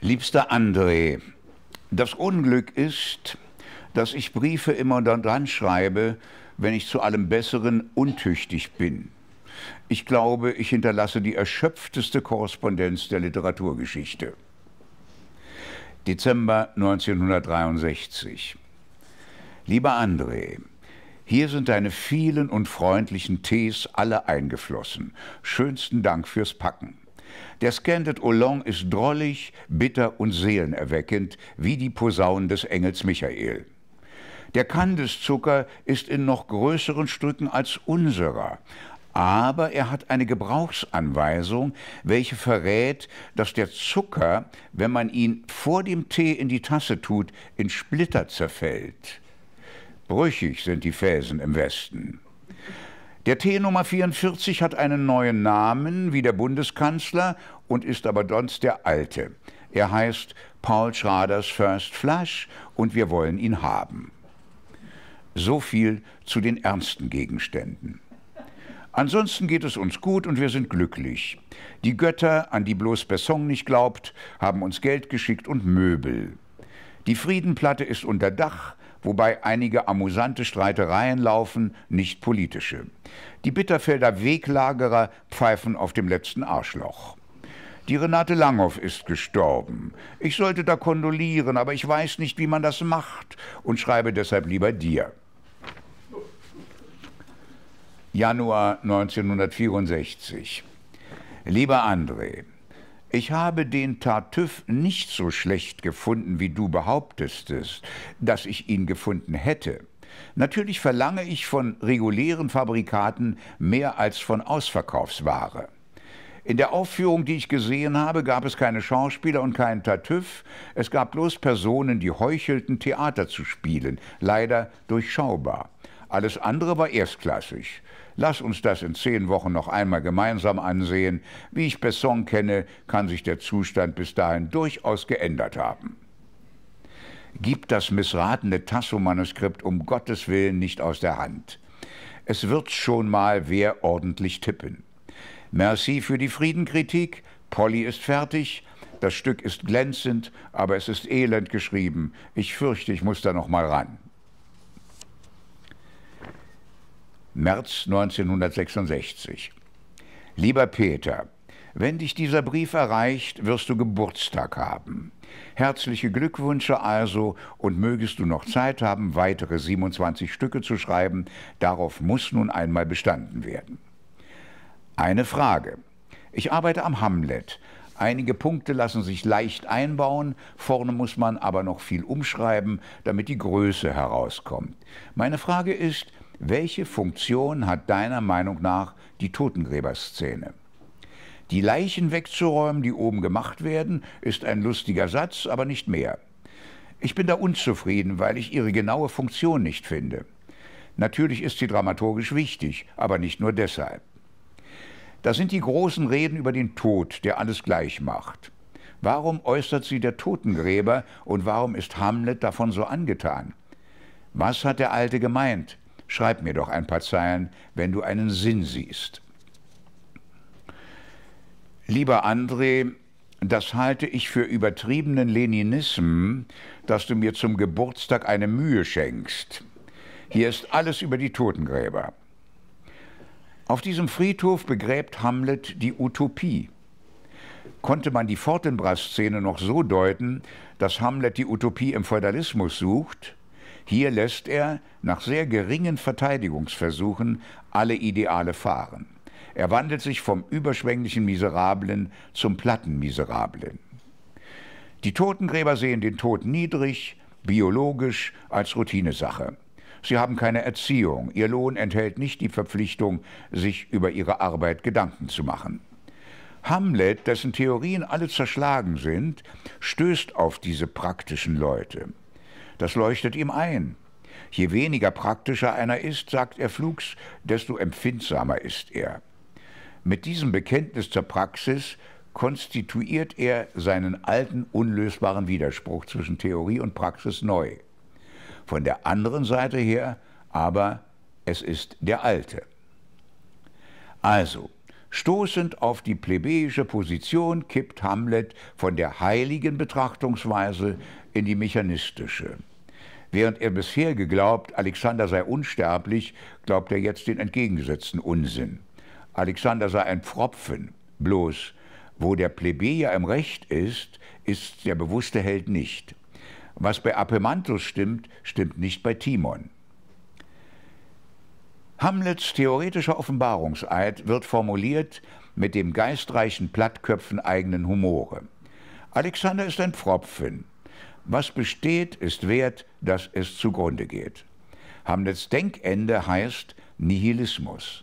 Liebster André, das Unglück ist, dass ich Briefe immer dann dran schreibe, wenn ich zu allem Besseren untüchtig bin. Ich glaube, ich hinterlasse die erschöpfteste Korrespondenz der Literaturgeschichte. Dezember 1963. Lieber André, hier sind deine vielen und freundlichen Tees alle eingeflossen. Schönsten Dank fürs Packen. Der Scandid Olong ist drollig, bitter und seelenerweckend, wie die Posaunen des Engels Michael. Der Kandiszucker ist in noch größeren Stücken als unserer, aber er hat eine Gebrauchsanweisung, welche verrät, dass der Zucker, wenn man ihn vor dem Tee in die Tasse tut, in Splitter zerfällt. Brüchig sind die Felsen im Westen. Der T Nummer 44 hat einen neuen Namen wie der Bundeskanzler und ist aber sonst der alte. Er heißt Paul Schraders First Flash und wir wollen ihn haben. So viel zu den ernsten Gegenständen. Ansonsten geht es uns gut und wir sind glücklich. Die Götter, an die bloß Besson nicht glaubt, haben uns Geld geschickt und Möbel. Die Friedenplatte ist unter Dach, wobei einige amüsante Streitereien laufen, nicht politische. Die Bitterfelder Weglagerer pfeifen auf dem letzten Arschloch. Die Renate Langhoff ist gestorben. Ich sollte da kondolieren, aber ich weiß nicht, wie man das macht und schreibe deshalb lieber dir. Januar 1964. Lieber André, ich habe den Tartüff nicht so schlecht gefunden, wie du behauptestest, dass ich ihn gefunden hätte. Natürlich verlange ich von regulären Fabrikaten mehr als von Ausverkaufsware. In der Aufführung, die ich gesehen habe, gab es keine Schauspieler und keinen Tartüff. Es gab bloß Personen, die heuchelten, Theater zu spielen. Leider durchschaubar. Alles andere war erstklassig. Lass uns das in zehn Wochen noch einmal gemeinsam ansehen. Wie ich Besson kenne, kann sich der Zustand bis dahin durchaus geändert haben. Gib das missratene Tasso-Manuskript um Gottes Willen nicht aus der Hand. Es wird schon mal wer ordentlich tippen. Merci für die Friedenkritik. Polly ist fertig. Das Stück ist glänzend, aber es ist elend geschrieben. Ich fürchte, ich muss da noch mal ran. März 1966. Lieber Peter, wenn dich dieser Brief erreicht, wirst du Geburtstag haben. Herzliche Glückwünsche also und mögest du noch Zeit haben, weitere 27 Stücke zu schreiben. Darauf muss nun einmal bestanden werden. Eine Frage. Ich arbeite am Hamlet. Einige Punkte lassen sich leicht einbauen, vorne muss man aber noch viel umschreiben, damit die Größe herauskommt. Meine Frage ist, welche Funktion hat deiner Meinung nach die Totengräberszene? Die Leichen wegzuräumen, die oben gemacht werden, ist ein lustiger Satz, aber nicht mehr. Ich bin da unzufrieden, weil ich ihre genaue Funktion nicht finde. Natürlich ist sie dramaturgisch wichtig, aber nicht nur deshalb. Da sind die großen Reden über den Tod, der alles gleich macht. Warum äußert sie der Totengräber und warum ist Hamlet davon so angetan? Was hat der Alte gemeint? Schreib mir doch ein paar Zeilen, wenn du einen Sinn siehst. Lieber André, das halte ich für übertriebenen Leninism, dass du mir zum Geburtstag eine Mühe schenkst. Hier ist alles über die Totengräber. Auf diesem Friedhof begräbt Hamlet die Utopie. Konnte man die Fortinbras-Szene noch so deuten, dass Hamlet die Utopie im Feudalismus sucht, hier lässt er, nach sehr geringen Verteidigungsversuchen, alle Ideale fahren. Er wandelt sich vom überschwänglichen Miserablen zum Plattenmiserablen. Die Totengräber sehen den Tod niedrig, biologisch, als Routinesache. Sie haben keine Erziehung, ihr Lohn enthält nicht die Verpflichtung, sich über ihre Arbeit Gedanken zu machen. Hamlet, dessen Theorien alle zerschlagen sind, stößt auf diese praktischen Leute. Das leuchtet ihm ein. Je weniger praktischer einer ist, sagt er flugs, desto empfindsamer ist er. Mit diesem Bekenntnis zur Praxis konstituiert er seinen alten unlösbaren Widerspruch zwischen Theorie und Praxis neu. Von der anderen Seite her aber, es ist der alte. Also, stoßend auf die plebejische Position kippt Hamlet von der heiligen Betrachtungsweise in die mechanistische. Während er bisher geglaubt, Alexander sei unsterblich, glaubt er jetzt den entgegengesetzten Unsinn. Alexander sei ein Pfropfen, bloß wo der Plebejer im Recht ist, ist der bewusste Held nicht. Was bei Apemantus stimmt, stimmt nicht bei Timon. Hamlets theoretischer Offenbarungseid wird formuliert mit dem geistreichen Plattköpfen eigenen Humore. Alexander ist ein Pfropfen, was besteht, ist wert, dass es zugrunde geht. Hamlets Denkende heißt Nihilismus.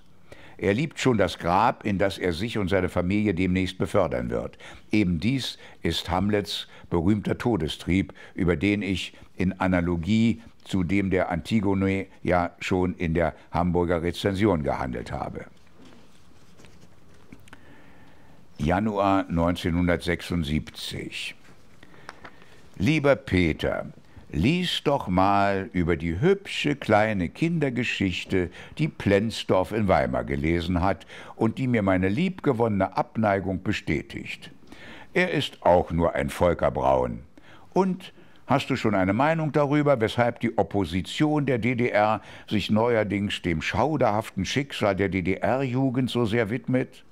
Er liebt schon das Grab, in das er sich und seine Familie demnächst befördern wird. Eben dies ist Hamlets berühmter Todestrieb, über den ich in Analogie zu dem der Antigone ja schon in der Hamburger Rezension gehandelt habe. Januar 1976 Lieber Peter, lies doch mal über die hübsche kleine Kindergeschichte, die Plenzdorf in Weimar gelesen hat und die mir meine liebgewonnene Abneigung bestätigt. Er ist auch nur ein Volker Braun. Und hast du schon eine Meinung darüber, weshalb die Opposition der DDR sich neuerdings dem schauderhaften Schicksal der DDR-Jugend so sehr widmet?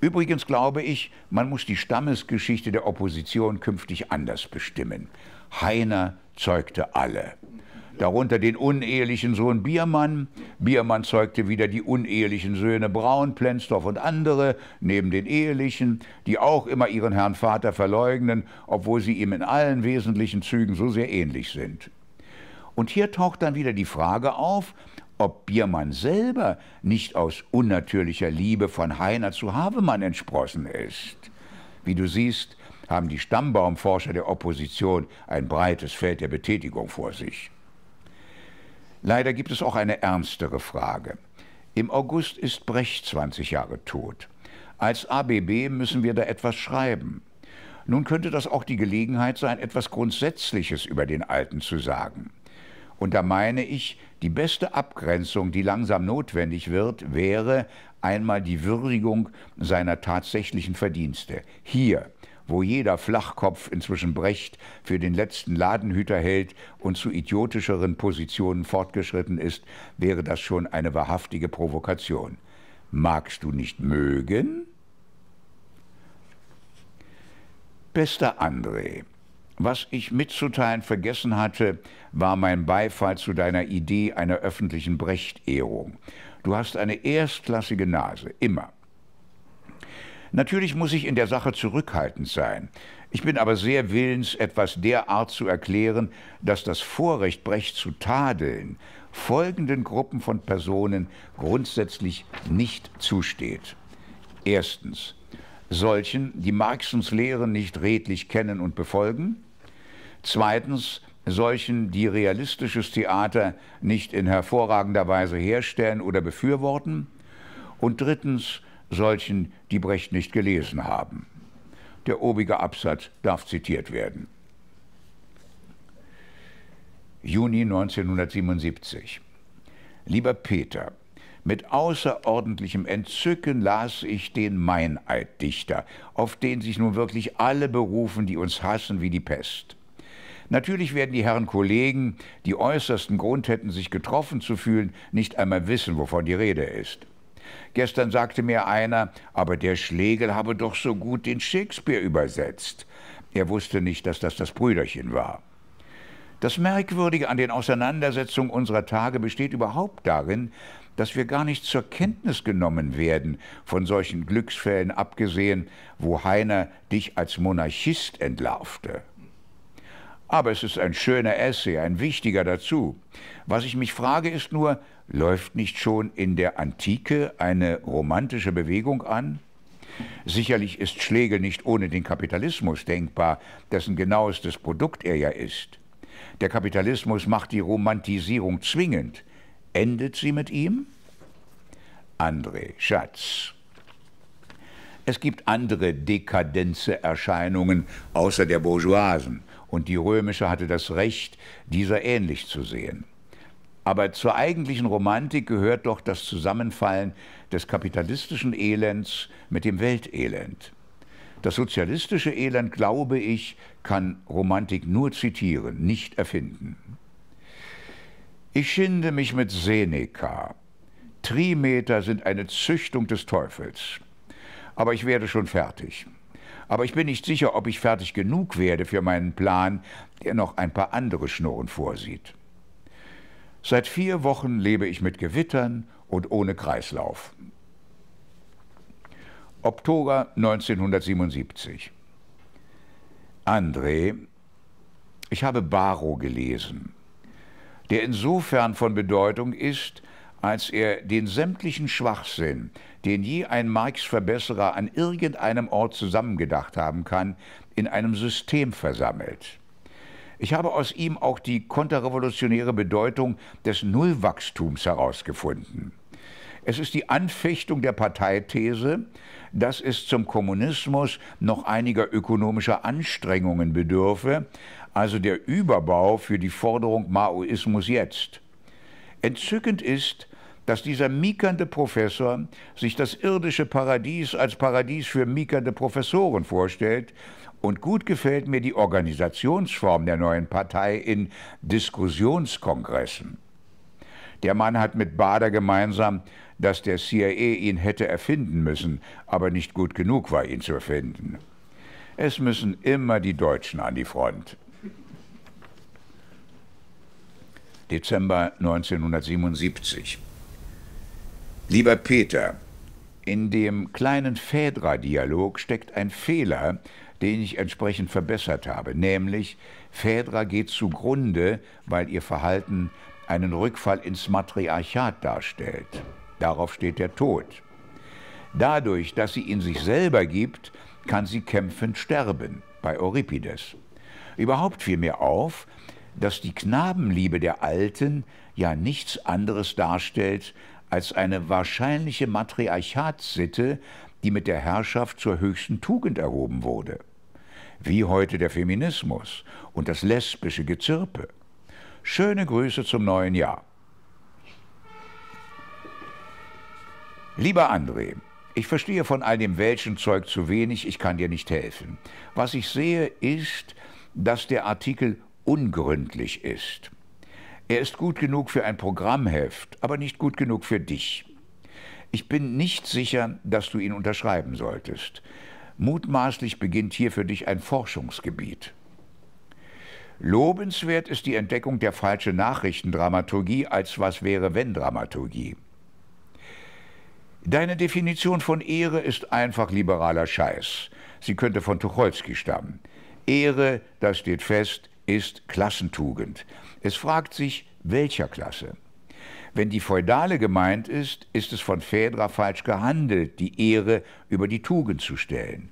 Übrigens glaube ich, man muss die Stammesgeschichte der Opposition künftig anders bestimmen. Heiner zeugte alle. Darunter den unehelichen Sohn Biermann. Biermann zeugte wieder die unehelichen Söhne Braun, Plenzdorf und andere, neben den Ehelichen, die auch immer ihren Herrn Vater verleugnen, obwohl sie ihm in allen wesentlichen Zügen so sehr ähnlich sind. Und hier taucht dann wieder die Frage auf, ob Biermann selber nicht aus unnatürlicher Liebe von Heiner zu Havemann entsprossen ist. Wie du siehst, haben die Stammbaumforscher der Opposition ein breites Feld der Betätigung vor sich. Leider gibt es auch eine ernstere Frage. Im August ist Brecht 20 Jahre tot. Als ABB müssen wir da etwas schreiben. Nun könnte das auch die Gelegenheit sein, etwas Grundsätzliches über den Alten zu sagen. Und da meine ich, die beste Abgrenzung, die langsam notwendig wird, wäre einmal die Würdigung seiner tatsächlichen Verdienste. Hier, wo jeder Flachkopf inzwischen Brecht für den letzten Ladenhüter hält und zu idiotischeren Positionen fortgeschritten ist, wäre das schon eine wahrhaftige Provokation. Magst du nicht mögen? Bester André, was ich mitzuteilen vergessen hatte, war mein Beifall zu deiner Idee einer öffentlichen Brechtehrung. Du hast eine erstklassige Nase, immer. Natürlich muss ich in der Sache zurückhaltend sein. Ich bin aber sehr willens, etwas derart zu erklären, dass das Vorrecht Brecht zu tadeln folgenden Gruppen von Personen grundsätzlich nicht zusteht. Erstens solchen, die Marxens Lehren nicht redlich kennen und befolgen. Zweitens solchen, die realistisches Theater nicht in hervorragender Weise herstellen oder befürworten. Und drittens solchen, die Brecht nicht gelesen haben. Der obige Absatz darf zitiert werden. Juni 1977. Lieber Peter, mit außerordentlichem Entzücken las ich den Meineiddichter, auf den sich nun wirklich alle berufen, die uns hassen wie die Pest. Natürlich werden die Herren Kollegen, die äußersten Grund hätten, sich getroffen zu fühlen, nicht einmal wissen, wovon die Rede ist. Gestern sagte mir einer, aber der Schlegel habe doch so gut den Shakespeare übersetzt. Er wusste nicht, dass das das Brüderchen war. Das Merkwürdige an den Auseinandersetzungen unserer Tage besteht überhaupt darin, dass wir gar nicht zur Kenntnis genommen werden, von solchen Glücksfällen abgesehen, wo Heiner dich als Monarchist entlarvte. Aber es ist ein schöner Essay, ein wichtiger dazu. Was ich mich frage, ist nur, läuft nicht schon in der Antike eine romantische Bewegung an? Sicherlich ist Schlegel nicht ohne den Kapitalismus denkbar, dessen genauestes Produkt er ja ist. Der Kapitalismus macht die Romantisierung zwingend. Endet sie mit ihm? André, Schatz. Es gibt andere Dekadenzerscheinungen außer der Bourgeoisen und die römische hatte das Recht, dieser ähnlich zu sehen. Aber zur eigentlichen Romantik gehört doch das Zusammenfallen des kapitalistischen Elends mit dem Weltelend. Das sozialistische Elend, glaube ich, kann Romantik nur zitieren, nicht erfinden. Ich schinde mich mit Seneca. Trimeter sind eine Züchtung des Teufels. Aber ich werde schon fertig. Aber ich bin nicht sicher, ob ich fertig genug werde für meinen Plan, der noch ein paar andere Schnurren vorsieht. Seit vier Wochen lebe ich mit Gewittern und ohne Kreislauf. Oktober 1977. André, ich habe Barrow gelesen, der insofern von Bedeutung ist, als er den sämtlichen Schwachsinn, den je ein Marx-Verbesserer an irgendeinem Ort zusammengedacht haben kann, in einem System versammelt. Ich habe aus ihm auch die konterrevolutionäre Bedeutung des Nullwachstums herausgefunden. Es ist die Anfechtung der Parteithese, dass es zum Kommunismus noch einiger ökonomischer Anstrengungen bedürfe, also der Überbau für die Forderung Maoismus jetzt. Entzückend ist, dass dieser miekernde Professor sich das irdische Paradies als Paradies für miekernde Professoren vorstellt und gut gefällt mir die Organisationsform der neuen Partei in Diskussionskongressen. Der Mann hat mit Bader gemeinsam, dass der CIA ihn hätte erfinden müssen, aber nicht gut genug war, ihn zu erfinden. Es müssen immer die Deutschen an die Front. Dezember 1977. Lieber Peter, in dem kleinen Phaedra-Dialog steckt ein Fehler, den ich entsprechend verbessert habe, nämlich Phaedra geht zugrunde, weil ihr Verhalten einen Rückfall ins Matriarchat darstellt. Darauf steht der Tod. Dadurch, dass sie ihn sich selber gibt, kann sie kämpfend sterben, bei Euripides. Überhaupt fiel mir auf, dass die Knabenliebe der Alten ja nichts anderes darstellt als eine wahrscheinliche Matriarchatssitte, die mit der Herrschaft zur höchsten Tugend erhoben wurde. Wie heute der Feminismus und das lesbische Gezirpe. Schöne Grüße zum neuen Jahr. Lieber André, ich verstehe von all dem welchen Zeug zu wenig, ich kann dir nicht helfen. Was ich sehe ist, dass der Artikel ungründlich ist. Er ist gut genug für ein Programmheft, aber nicht gut genug für dich. Ich bin nicht sicher, dass du ihn unterschreiben solltest. Mutmaßlich beginnt hier für dich ein Forschungsgebiet. Lobenswert ist die Entdeckung der falschen Nachrichtendramaturgie als Was wäre wenn Dramaturgie. Deine Definition von Ehre ist einfach liberaler Scheiß. Sie könnte von Tucholsky stammen. Ehre, das steht fest, ist Klassentugend. Es fragt sich, welcher Klasse? Wenn die feudale gemeint ist, ist es von Phaedra falsch gehandelt, die Ehre über die Tugend zu stellen.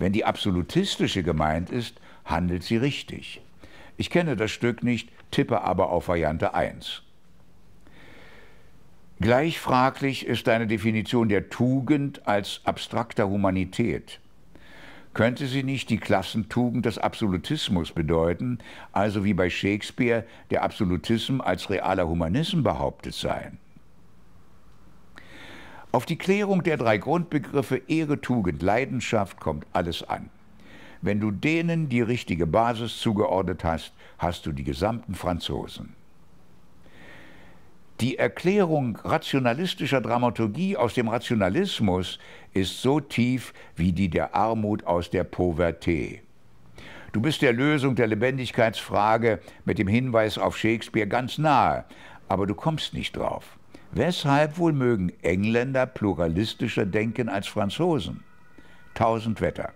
Wenn die absolutistische gemeint ist, handelt sie richtig. Ich kenne das Stück nicht, tippe aber auf Variante 1. Gleich fraglich ist deine Definition der Tugend als abstrakter Humanität. Könnte sie nicht die Klassentugend des Absolutismus bedeuten, also wie bei Shakespeare der Absolutismus als realer Humanismus behauptet sein? Auf die Klärung der drei Grundbegriffe Ehre, Tugend, Leidenschaft kommt alles an. Wenn du denen die richtige Basis zugeordnet hast, hast du die gesamten Franzosen. Die Erklärung rationalistischer Dramaturgie aus dem Rationalismus ist so tief wie die der Armut aus der Povertät. Du bist der Lösung der Lebendigkeitsfrage mit dem Hinweis auf Shakespeare ganz nahe, aber du kommst nicht drauf. Weshalb wohl mögen Engländer pluralistischer denken als Franzosen? Tausend Wetter.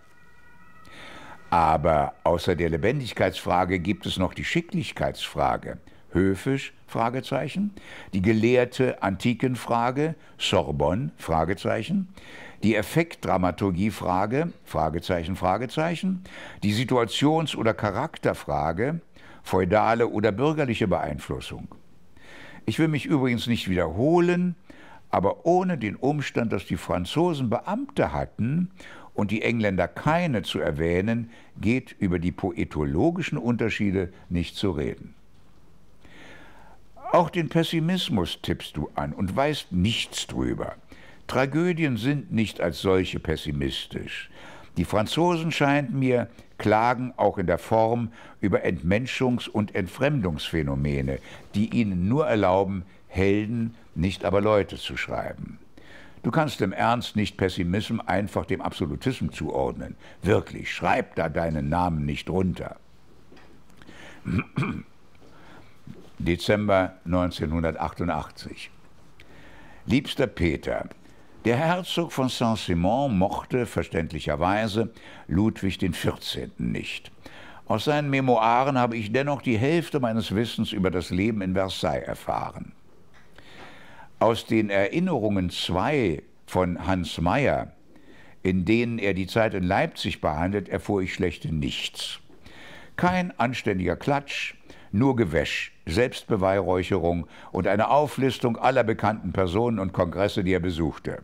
Aber außer der Lebendigkeitsfrage gibt es noch die Schicklichkeitsfrage höfisch? Fragezeichen. Die gelehrte Antikenfrage, Sorbonne? Fragezeichen. Die Effektdramaturgiefrage, Fragezeichen, Fragezeichen. Die Situations- oder Charakterfrage, feudale oder bürgerliche Beeinflussung. Ich will mich übrigens nicht wiederholen, aber ohne den Umstand, dass die Franzosen Beamte hatten und die Engländer keine zu erwähnen, geht über die poetologischen Unterschiede nicht zu reden. Auch den Pessimismus tippst du an und weißt nichts drüber. Tragödien sind nicht als solche pessimistisch. Die Franzosen scheint mir, klagen auch in der Form über Entmenschungs- und Entfremdungsphänomene, die ihnen nur erlauben, Helden, nicht aber Leute zu schreiben. Du kannst im Ernst nicht Pessimismus einfach dem Absolutismus zuordnen. Wirklich, schreib da deinen Namen nicht runter. Dezember 1988. Liebster Peter, der Herzog von Saint-Simon mochte verständlicherweise Ludwig XIV. nicht. Aus seinen Memoiren habe ich dennoch die Hälfte meines Wissens über das Leben in Versailles erfahren. Aus den Erinnerungen 2 von Hans Meyer, in denen er die Zeit in Leipzig behandelt, erfuhr ich schlechte nichts. Kein anständiger Klatsch, nur Gewäsch, Selbstbeweihräucherung und eine Auflistung aller bekannten Personen und Kongresse, die er besuchte.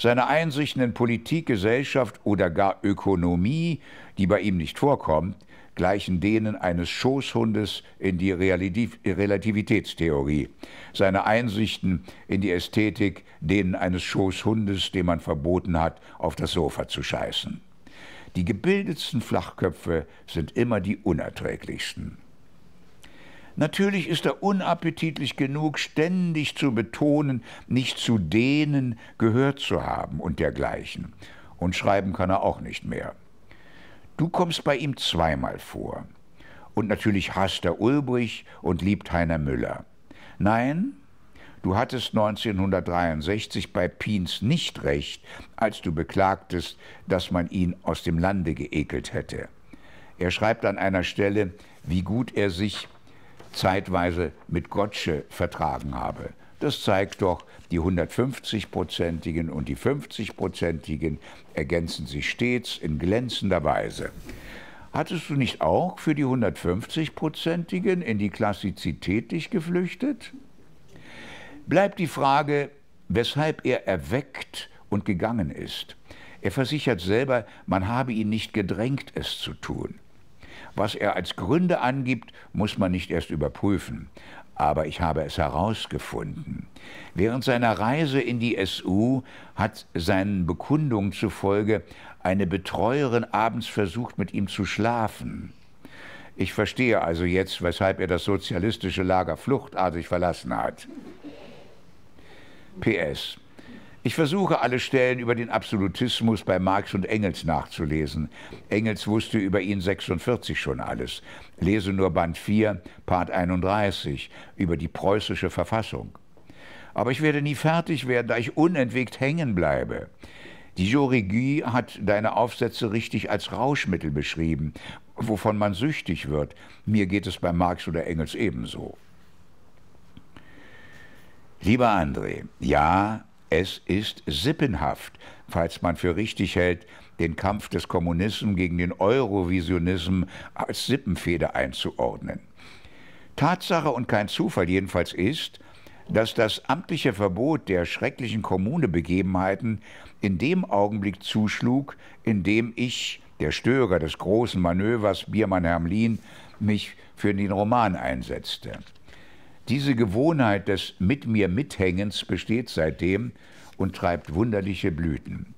Seine Einsichten in Politik, Gesellschaft oder gar Ökonomie, die bei ihm nicht vorkommt, gleichen denen eines Schoßhundes in die Relativitätstheorie. Seine Einsichten in die Ästhetik denen eines Schoßhundes, dem man verboten hat, auf das Sofa zu scheißen. Die gebildetsten Flachköpfe sind immer die unerträglichsten. Natürlich ist er unappetitlich genug, ständig zu betonen, nicht zu denen gehört zu haben und dergleichen. Und schreiben kann er auch nicht mehr. Du kommst bei ihm zweimal vor. Und natürlich hasst er Ulbrich und liebt Heiner Müller. Nein, du hattest 1963 bei Piens nicht recht, als du beklagtest, dass man ihn aus dem Lande geekelt hätte. Er schreibt an einer Stelle, wie gut er sich zeitweise mit Gottsche vertragen habe. Das zeigt doch, die 150-prozentigen und die 50-prozentigen ergänzen sich stets in glänzender Weise. Hattest du nicht auch für die 150-prozentigen in die Klassizität dich geflüchtet? Bleibt die Frage, weshalb er erweckt und gegangen ist. Er versichert selber, man habe ihn nicht gedrängt, es zu tun. Was er als Gründe angibt, muss man nicht erst überprüfen. Aber ich habe es herausgefunden. Während seiner Reise in die SU hat seinen Bekundungen zufolge eine Betreuerin abends versucht, mit ihm zu schlafen. Ich verstehe also jetzt, weshalb er das sozialistische Lager fluchtartig verlassen hat. PS ich versuche, alle Stellen über den Absolutismus bei Marx und Engels nachzulesen. Engels wusste über ihn 46 schon alles. Lese nur Band 4, Part 31 über die preußische Verfassung. Aber ich werde nie fertig werden, da ich unentwegt hängen bleibe. Die Jurigie hat deine Aufsätze richtig als Rauschmittel beschrieben, wovon man süchtig wird. Mir geht es bei Marx oder Engels ebenso. Lieber André, ja, es ist sippenhaft, falls man für richtig hält, den Kampf des Kommunismus gegen den Eurovisionismus als Sippenfeder einzuordnen. Tatsache und kein Zufall jedenfalls ist, dass das amtliche Verbot der schrecklichen Kommunebegebenheiten in dem Augenblick zuschlug, in dem ich, der Störer des großen Manövers Biermann Hermlin, mich für den Roman einsetzte. Diese Gewohnheit des Mit mir mithängens besteht seitdem und treibt wunderliche Blüten.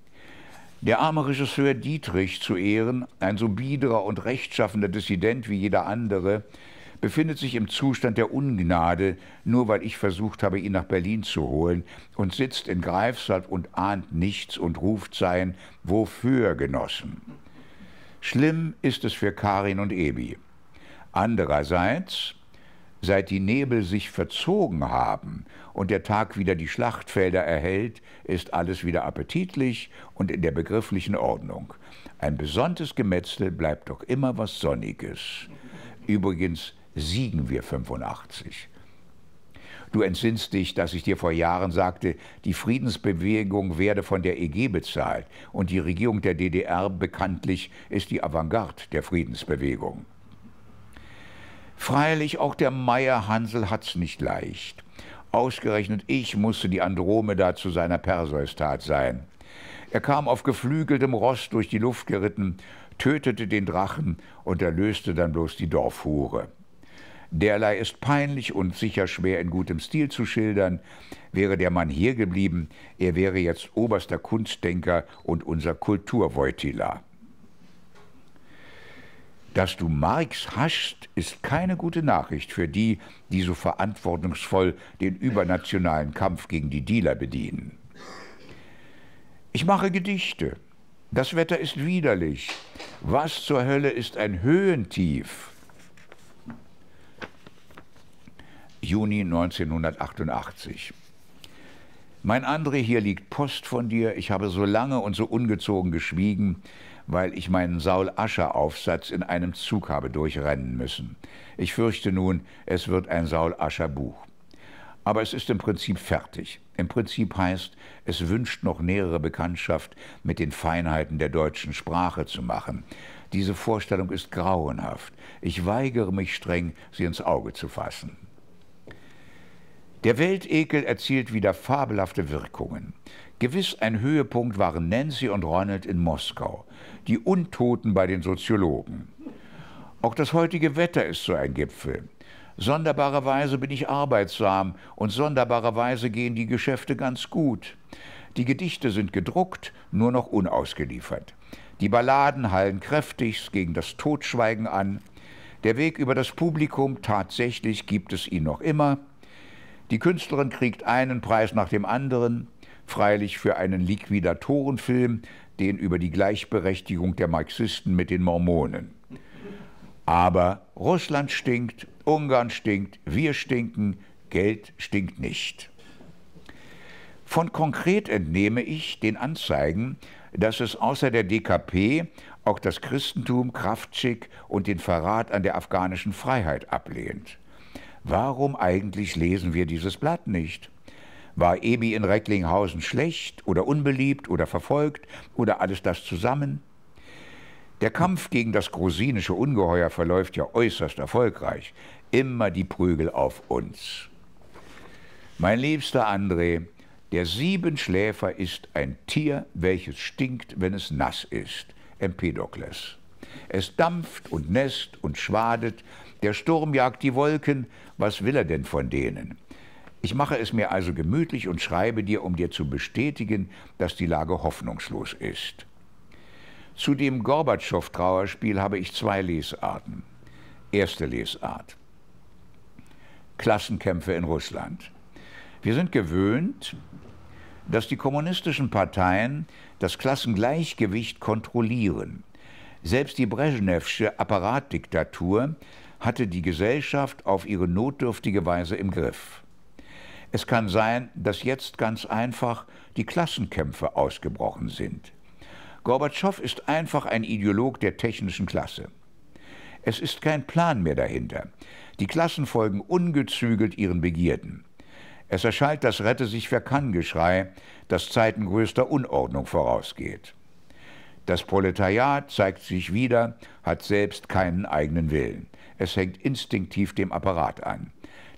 Der arme Regisseur Dietrich zu Ehren, ein so biederer und rechtschaffender Dissident wie jeder andere, befindet sich im Zustand der Ungnade, nur weil ich versucht habe, ihn nach Berlin zu holen, und sitzt in Greifswald und ahnt nichts und ruft sein Wofür, Genossen? Schlimm ist es für Karin und Ebi. Andererseits Seit die Nebel sich verzogen haben und der Tag wieder die Schlachtfelder erhellt, ist alles wieder appetitlich und in der begrifflichen Ordnung. Ein besonntes Gemetzel bleibt doch immer was Sonniges. Übrigens siegen wir 85. Du entsinnst dich, dass ich dir vor Jahren sagte, die Friedensbewegung werde von der EG bezahlt und die Regierung der DDR bekanntlich ist die Avantgarde der Friedensbewegung. Freilich, auch der Meier Hansel hat's nicht leicht. Ausgerechnet ich musste die Andromeda zu seiner Perseustat sein. Er kam auf geflügeltem Ross durch die Luft geritten, tötete den Drachen und erlöste dann bloß die Dorfhure. Derlei ist peinlich und sicher schwer in gutem Stil zu schildern. Wäre der Mann hier geblieben, er wäre jetzt oberster Kunstdenker und unser Kulturvoitila. Dass du Marx hast, ist keine gute Nachricht für die, die so verantwortungsvoll den übernationalen Kampf gegen die Dealer bedienen. Ich mache Gedichte. Das Wetter ist widerlich. Was zur Hölle ist ein Höhentief? Juni 1988. Mein André, hier liegt Post von dir. Ich habe so lange und so ungezogen geschwiegen weil ich meinen Saul-Ascher-Aufsatz in einem Zug habe durchrennen müssen. Ich fürchte nun, es wird ein Saul-Ascher-Buch. Aber es ist im Prinzip fertig. Im Prinzip heißt, es wünscht noch nähere Bekanntschaft mit den Feinheiten der deutschen Sprache zu machen. Diese Vorstellung ist grauenhaft. Ich weigere mich streng, sie ins Auge zu fassen. Der Weltekel erzielt wieder fabelhafte Wirkungen. Gewiss ein Höhepunkt waren Nancy und Ronald in Moskau die Untoten bei den Soziologen. Auch das heutige Wetter ist so ein Gipfel. Sonderbarerweise bin ich arbeitsam und sonderbarerweise gehen die Geschäfte ganz gut. Die Gedichte sind gedruckt, nur noch unausgeliefert. Die Balladen hallen kräftigst gegen das Totschweigen an. Der Weg über das Publikum, tatsächlich gibt es ihn noch immer. Die Künstlerin kriegt einen Preis nach dem anderen, freilich für einen Liquidatorenfilm, den über die Gleichberechtigung der Marxisten mit den Mormonen. Aber Russland stinkt, Ungarn stinkt, wir stinken, Geld stinkt nicht. Von konkret entnehme ich den Anzeigen, dass es außer der DKP auch das Christentum, Kraftschick und den Verrat an der afghanischen Freiheit ablehnt. Warum eigentlich lesen wir dieses Blatt nicht? War Ebi in Recklinghausen schlecht oder unbeliebt oder verfolgt oder alles das zusammen? Der Kampf gegen das grusinische Ungeheuer verläuft ja äußerst erfolgreich. Immer die Prügel auf uns. Mein liebster André, der Siebenschläfer ist ein Tier, welches stinkt, wenn es nass ist. Empedokles. Es dampft und nässt und schwadet, der Sturm jagt die Wolken, was will er denn von denen? Ich mache es mir also gemütlich und schreibe dir, um dir zu bestätigen, dass die Lage hoffnungslos ist. Zu dem Gorbatschow-Trauerspiel habe ich zwei Lesarten. Erste Lesart. Klassenkämpfe in Russland. Wir sind gewöhnt, dass die kommunistischen Parteien das Klassengleichgewicht kontrollieren. Selbst die Brezhnevsche Apparatdiktatur hatte die Gesellschaft auf ihre notdürftige Weise im Griff. Es kann sein, dass jetzt ganz einfach die Klassenkämpfe ausgebrochen sind. Gorbatschow ist einfach ein Ideolog der technischen Klasse. Es ist kein Plan mehr dahinter. Die Klassen folgen ungezügelt ihren Begierden. Es erschallt das Rette sich wer kann Geschrei, das Zeiten größter Unordnung vorausgeht. Das Proletariat zeigt sich wieder, hat selbst keinen eigenen Willen. Es hängt instinktiv dem Apparat an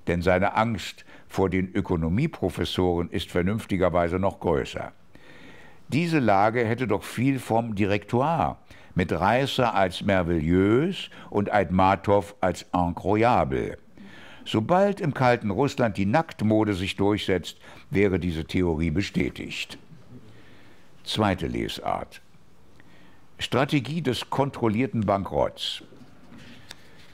denn seine Angst vor den Ökonomieprofessoren ist vernünftigerweise noch größer. Diese Lage hätte doch viel vom Direktoire mit Reißer als merveilleus und Aitmatow als incroyable. Sobald im kalten Russland die Nacktmode sich durchsetzt, wäre diese Theorie bestätigt. Zweite Lesart. Strategie des kontrollierten Bankrotts.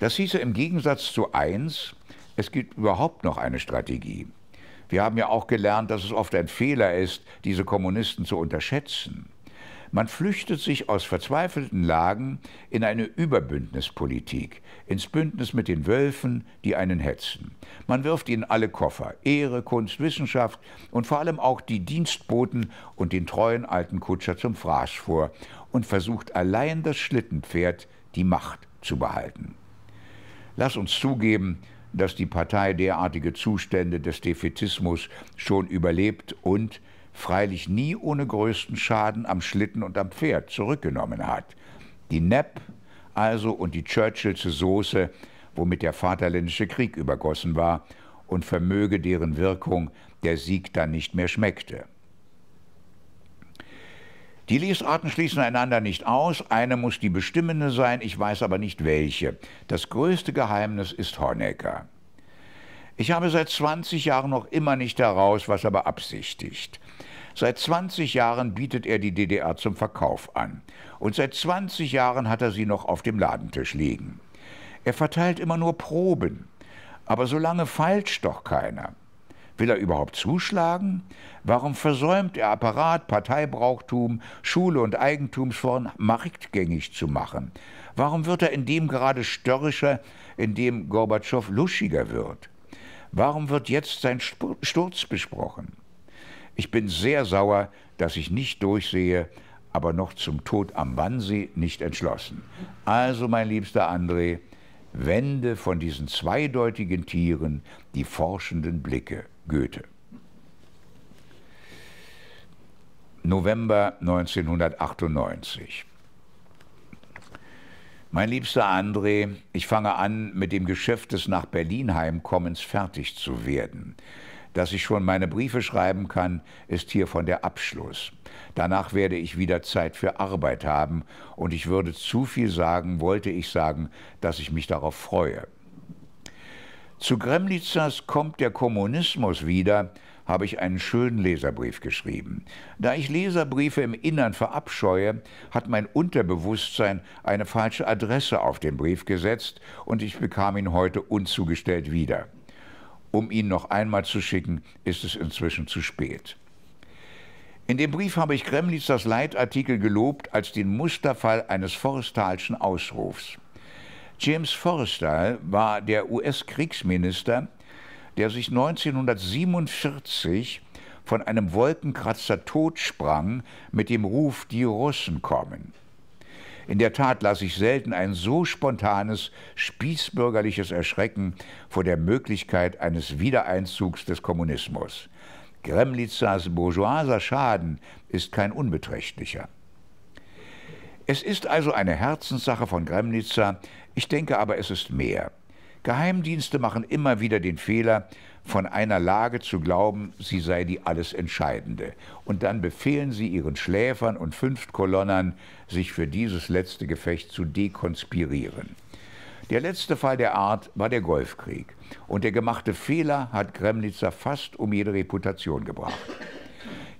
Das hieße im Gegensatz zu 1, es gibt überhaupt noch eine Strategie. Wir haben ja auch gelernt, dass es oft ein Fehler ist, diese Kommunisten zu unterschätzen. Man flüchtet sich aus verzweifelten Lagen in eine Überbündnispolitik, ins Bündnis mit den Wölfen, die einen hetzen. Man wirft ihnen alle Koffer, Ehre, Kunst, Wissenschaft und vor allem auch die Dienstboten und den treuen alten Kutscher zum Fraß vor und versucht allein das Schlittenpferd, die Macht, zu behalten. Lass uns zugeben, dass die Partei derartige Zustände des Defetismus schon überlebt und freilich nie ohne größten Schaden am Schlitten und am Pferd zurückgenommen hat. Die Nepp also und die Churchillsche Soße, womit der Vaterländische Krieg übergossen war, und vermöge deren Wirkung der Sieg dann nicht mehr schmeckte. Die Lesarten schließen einander nicht aus, eine muss die bestimmende sein, ich weiß aber nicht welche. Das größte Geheimnis ist Honecker. Ich habe seit 20 Jahren noch immer nicht heraus, was er beabsichtigt. Seit 20 Jahren bietet er die DDR zum Verkauf an. Und seit 20 Jahren hat er sie noch auf dem Ladentisch liegen. Er verteilt immer nur Proben. Aber solange lange feilscht doch keiner. Will er überhaupt zuschlagen? Warum versäumt er Apparat, Parteibrauchtum, Schule und Eigentumsform marktgängig zu machen? Warum wird er in dem gerade störrischer, in dem Gorbatschow luschiger wird? Warum wird jetzt sein Sturz besprochen? Ich bin sehr sauer, dass ich nicht durchsehe, aber noch zum Tod am Wannsee nicht entschlossen. Also, mein liebster André, wende von diesen zweideutigen Tieren die forschenden Blicke. Goethe. November 1998. Mein liebster André, ich fange an, mit dem Geschäft des nach Berlin Heimkommens fertig zu werden. Dass ich schon meine Briefe schreiben kann, ist hiervon der Abschluss. Danach werde ich wieder Zeit für Arbeit haben und ich würde zu viel sagen, wollte ich sagen, dass ich mich darauf freue. Zu Gremlitzers kommt der Kommunismus wieder, habe ich einen schönen Leserbrief geschrieben. Da ich Leserbriefe im Innern verabscheue, hat mein Unterbewusstsein eine falsche Adresse auf den Brief gesetzt und ich bekam ihn heute unzugestellt wieder. Um ihn noch einmal zu schicken, ist es inzwischen zu spät. In dem Brief habe ich Gremlitzers Leitartikel gelobt als den Musterfall eines forstalschen Ausrufs. James Forrestal war der US-Kriegsminister, der sich 1947 von einem Wolkenkratzer totsprang mit dem Ruf, die Russen kommen. In der Tat las ich selten ein so spontanes, spießbürgerliches Erschrecken vor der Möglichkeit eines Wiedereinzugs des Kommunismus. Gremlitzers bourgeoiser Schaden ist kein unbeträchtlicher. Es ist also eine Herzenssache von Gremnitzer, ich denke aber, es ist mehr. Geheimdienste machen immer wieder den Fehler, von einer Lage zu glauben, sie sei die alles Entscheidende. Und dann befehlen sie ihren Schläfern und Fünftkolonnern, sich für dieses letzte Gefecht zu dekonspirieren. Der letzte Fall der Art war der Golfkrieg. Und der gemachte Fehler hat Gremnitzer fast um jede Reputation gebracht.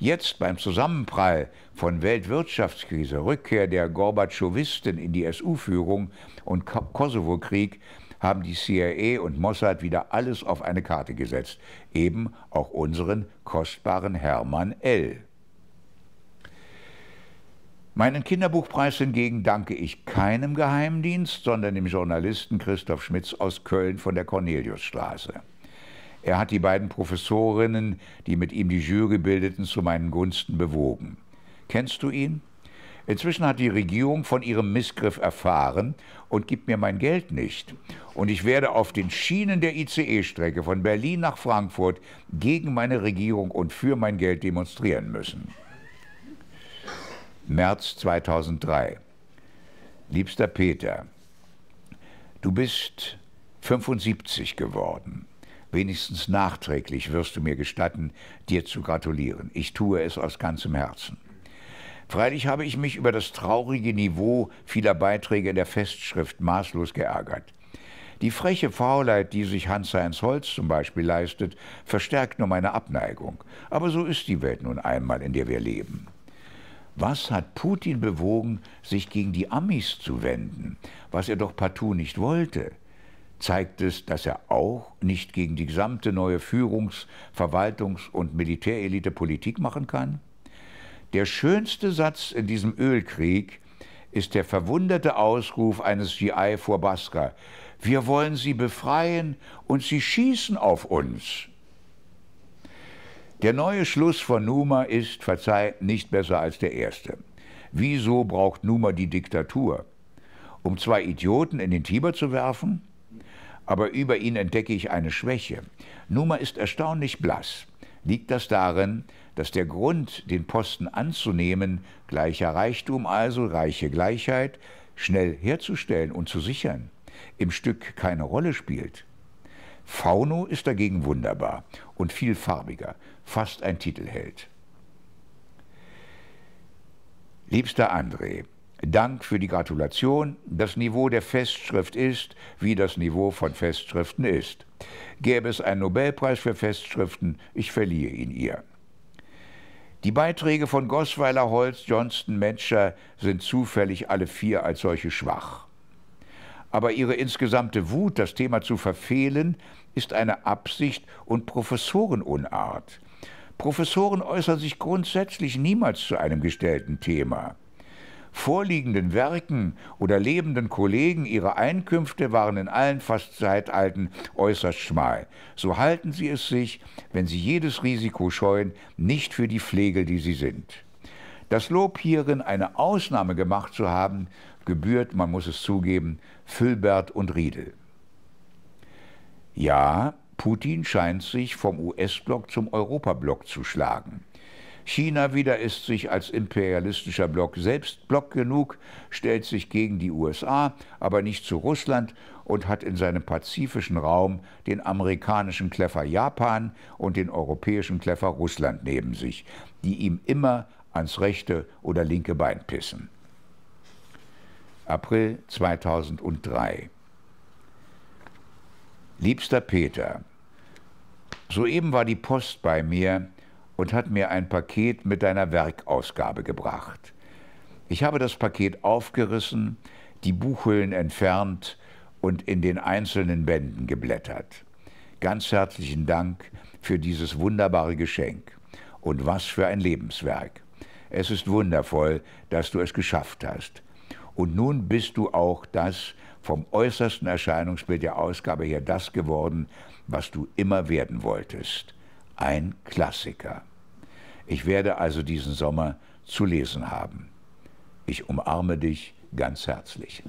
Jetzt beim Zusammenprall von Weltwirtschaftskrise, Rückkehr der Gorbatschowisten in die SU-Führung und Kosovo-Krieg haben die CIA und Mossad wieder alles auf eine Karte gesetzt, eben auch unseren kostbaren Hermann L. Meinen Kinderbuchpreis hingegen danke ich keinem Geheimdienst, sondern dem Journalisten Christoph Schmitz aus Köln von der Corneliusstraße. Er hat die beiden Professorinnen, die mit ihm die Jury bildeten, zu meinen Gunsten bewogen. Kennst du ihn? Inzwischen hat die Regierung von ihrem Missgriff erfahren und gibt mir mein Geld nicht. Und ich werde auf den Schienen der ICE-Strecke von Berlin nach Frankfurt gegen meine Regierung und für mein Geld demonstrieren müssen. März 2003. Liebster Peter, du bist 75 geworden wenigstens nachträglich wirst du mir gestatten, dir zu gratulieren. Ich tue es aus ganzem Herzen. Freilich habe ich mich über das traurige Niveau vieler Beiträge in der Festschrift maßlos geärgert. Die freche Faulheit, die sich Hans-Heinz Holz zum Beispiel leistet, verstärkt nur meine Abneigung. Aber so ist die Welt nun einmal, in der wir leben. Was hat Putin bewogen, sich gegen die Amis zu wenden, was er doch partout nicht wollte? zeigt es, dass er auch nicht gegen die gesamte neue Führungs-, Verwaltungs- und Militärelite Politik machen kann? Der schönste Satz in diesem Ölkrieg ist der verwunderte Ausruf eines GI vor Basker. Wir wollen sie befreien und sie schießen auf uns. Der neue Schluss von Numa ist, verzeiht, nicht besser als der erste. Wieso braucht Numa die Diktatur? Um zwei Idioten in den Tiber zu werfen? aber über ihn entdecke ich eine Schwäche. Numa ist erstaunlich blass. Liegt das darin, dass der Grund, den Posten anzunehmen, gleicher Reichtum also, reiche Gleichheit, schnell herzustellen und zu sichern, im Stück keine Rolle spielt? Fauno ist dagegen wunderbar und viel farbiger, fast ein Titelheld. Liebster André, Dank für die Gratulation. Das Niveau der Festschrift ist, wie das Niveau von Festschriften ist. Gäbe es einen Nobelpreis für Festschriften, ich verliehe ihn ihr. Die Beiträge von Gosweiler, Holz, Johnston, Menscher sind zufällig alle vier als solche schwach. Aber ihre insgesamte Wut, das Thema zu verfehlen, ist eine Absicht und Professorenunart. Professoren äußern sich grundsätzlich niemals zu einem gestellten Thema vorliegenden Werken oder lebenden Kollegen ihre Einkünfte waren in allen fast Zeitalten äußerst schmal. So halten sie es sich, wenn sie jedes Risiko scheuen, nicht für die Pflege, die sie sind. Das Lob hierin, eine Ausnahme gemacht zu haben, gebührt, man muss es zugeben, Fülbert und Riedel. Ja, Putin scheint sich vom US-Block zum Europablock zu schlagen. China wieder ist sich als imperialistischer Block selbst Block genug, stellt sich gegen die USA, aber nicht zu Russland und hat in seinem pazifischen Raum den amerikanischen Kleffer Japan und den europäischen Kleffer Russland neben sich, die ihm immer ans rechte oder linke Bein pissen. April 2003 Liebster Peter, soeben war die Post bei mir, und hat mir ein Paket mit deiner Werkausgabe gebracht. Ich habe das Paket aufgerissen, die Buchhüllen entfernt und in den einzelnen Bänden geblättert. Ganz herzlichen Dank für dieses wunderbare Geschenk. Und was für ein Lebenswerk. Es ist wundervoll, dass du es geschafft hast. Und nun bist du auch das vom äußersten Erscheinungsbild der Ausgabe her das geworden, was du immer werden wolltest. Ein Klassiker. Ich werde also diesen Sommer zu lesen haben. Ich umarme dich ganz herzlich.